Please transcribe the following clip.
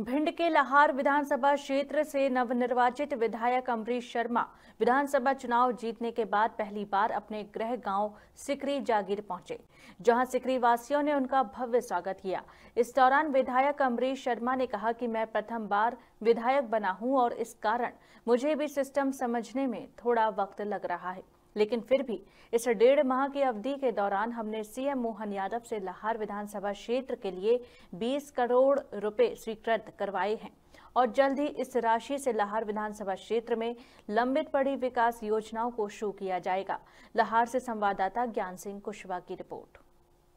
भिंड के लाहौर विधानसभा क्षेत्र से नवनिर्वाचित विधायक अमरीश शर्मा विधानसभा चुनाव जीतने के बाद पहली बार अपने गृह गांव सिकरी जागीर पहुंचे जहां सिकरी वासियों ने उनका भव्य स्वागत किया इस दौरान विधायक अमरीश शर्मा ने कहा कि मैं प्रथम बार विधायक बना हूं और इस कारण मुझे भी सिस्टम समझने में थोड़ा वक्त लग रहा है लेकिन फिर भी इस डेढ़ माह की अवधि के दौरान हमने सीएम मोहन यादव से लाहौर विधानसभा क्षेत्र के लिए 20 करोड़ रुपए स्वीकृत करवाए हैं और जल्द ही इस राशि से लाहौर विधानसभा क्षेत्र में लंबित पड़ी विकास योजनाओं को शुरू किया जाएगा लाहौर से संवाददाता ज्ञान सिंह कुशवाहा की रिपोर्ट